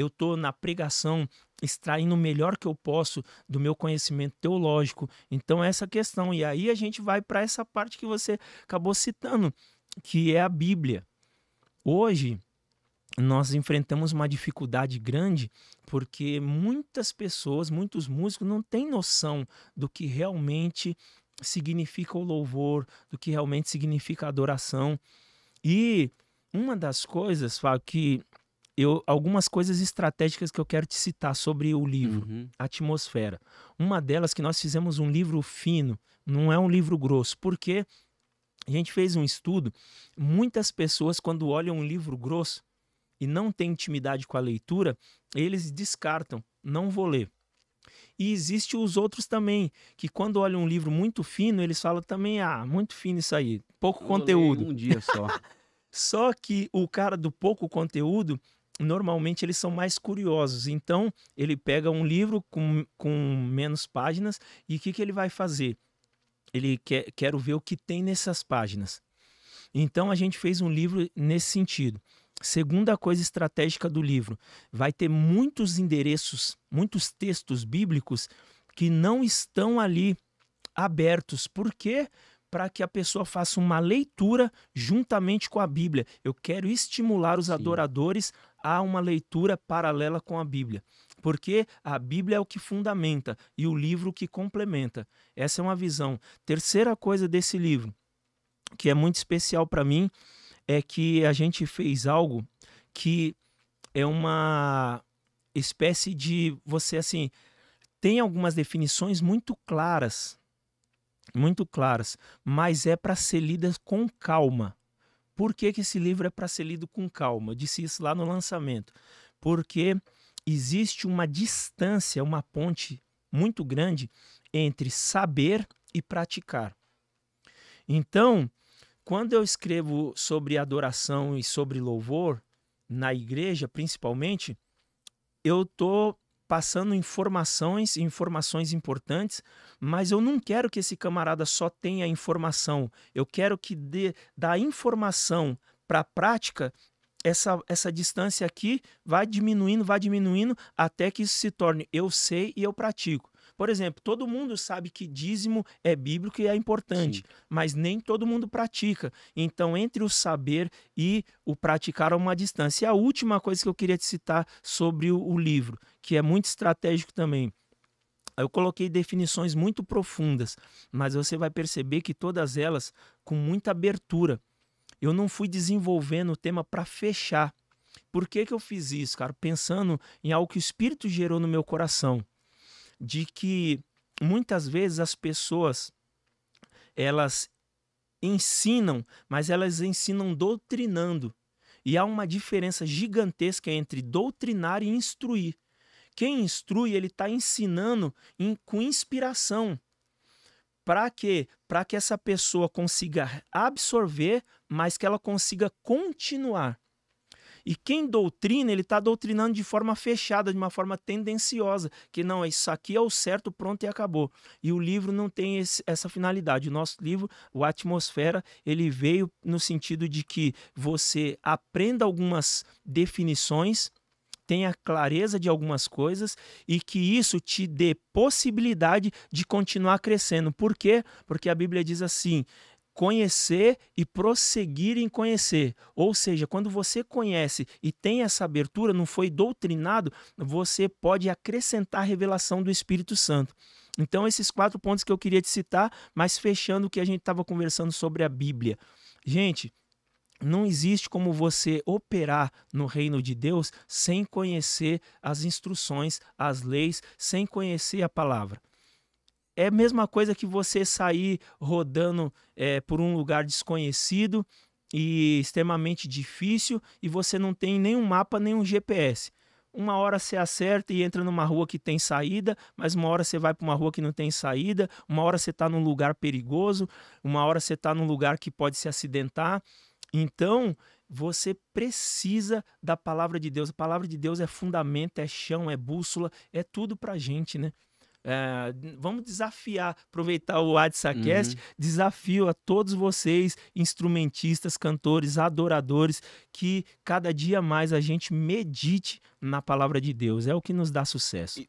eu estou na pregação extraindo o melhor que eu posso do meu conhecimento teológico. Então, essa questão. E aí a gente vai para essa parte que você acabou citando, que é a Bíblia. Hoje, nós enfrentamos uma dificuldade grande porque muitas pessoas, muitos músicos não têm noção do que realmente significa o louvor, do que realmente significa a adoração. E uma das coisas, Fábio, que eu, algumas coisas estratégicas que eu quero te citar sobre o livro, uhum. atmosfera. Uma delas que nós fizemos um livro fino, não é um livro grosso, porque a gente fez um estudo, muitas pessoas quando olham um livro grosso e não têm intimidade com a leitura, eles descartam, não vou ler. E existe os outros também, que quando olham um livro muito fino, eles falam também, ah, muito fino isso aí, pouco eu conteúdo. Um dia só. só que o cara do pouco conteúdo, normalmente eles são mais curiosos. Então, ele pega um livro com, com menos páginas e o que, que ele vai fazer? Ele quer quero ver o que tem nessas páginas. Então, a gente fez um livro nesse sentido. Segunda coisa estratégica do livro, vai ter muitos endereços, muitos textos bíblicos que não estão ali abertos. Por quê? para que a pessoa faça uma leitura juntamente com a Bíblia. Eu quero estimular os Sim. adoradores a uma leitura paralela com a Bíblia, porque a Bíblia é o que fundamenta e o livro que complementa. Essa é uma visão. Terceira coisa desse livro, que é muito especial para mim, é que a gente fez algo que é uma espécie de você assim, tem algumas definições muito claras muito claras, mas é para ser lidas com calma. Por que, que esse livro é para ser lido com calma? Eu disse isso lá no lançamento. Porque existe uma distância, uma ponte muito grande entre saber e praticar. Então, quando eu escrevo sobre adoração e sobre louvor, na igreja principalmente, eu estou passando informações, informações importantes, mas eu não quero que esse camarada só tenha informação. Eu quero que dê da informação para a prática essa, essa distância aqui vai diminuindo, vai diminuindo, até que isso se torne eu sei e eu pratico. Por exemplo, todo mundo sabe que dízimo é bíblico e é importante, Sim. mas nem todo mundo pratica. Então, entre o saber e o praticar há uma distância. E a última coisa que eu queria te citar sobre o, o livro, que é muito estratégico também. Eu coloquei definições muito profundas, mas você vai perceber que todas elas com muita abertura. Eu não fui desenvolvendo o tema para fechar. Por que, que eu fiz isso, cara? Pensando em algo que o Espírito gerou no meu coração de que muitas vezes as pessoas elas ensinam, mas elas ensinam doutrinando. E há uma diferença gigantesca entre doutrinar e instruir. Quem instrui, ele está ensinando em, com inspiração. Para quê? Para que essa pessoa consiga absorver, mas que ela consiga continuar. E quem doutrina, ele está doutrinando de forma fechada, de uma forma tendenciosa, que não, isso aqui é o certo, pronto e acabou. E o livro não tem esse, essa finalidade. O nosso livro, o Atmosfera, ele veio no sentido de que você aprenda algumas definições, tenha clareza de algumas coisas e que isso te dê possibilidade de continuar crescendo. Por quê? Porque a Bíblia diz assim: conhecer e prosseguir em conhecer. Ou seja, quando você conhece e tem essa abertura, não foi doutrinado, você pode acrescentar a revelação do Espírito Santo. Então, esses quatro pontos que eu queria te citar, mas fechando o que a gente estava conversando sobre a Bíblia. Gente, não existe como você operar no reino de Deus sem conhecer as instruções, as leis, sem conhecer a palavra. É a mesma coisa que você sair rodando é, por um lugar desconhecido e extremamente difícil e você não tem nenhum mapa, nenhum GPS. Uma hora você acerta e entra numa rua que tem saída, mas uma hora você vai para uma rua que não tem saída, uma hora você está num lugar perigoso, uma hora você está num lugar que pode se acidentar. Então, você precisa da palavra de Deus. A palavra de Deus é fundamento, é chão, é bússola, é tudo para gente, né? É, vamos desafiar, aproveitar o AdsaCast, uhum. desafio a todos vocês, instrumentistas, cantores, adoradores, que cada dia mais a gente medite na palavra de Deus. É o que nos dá sucesso. E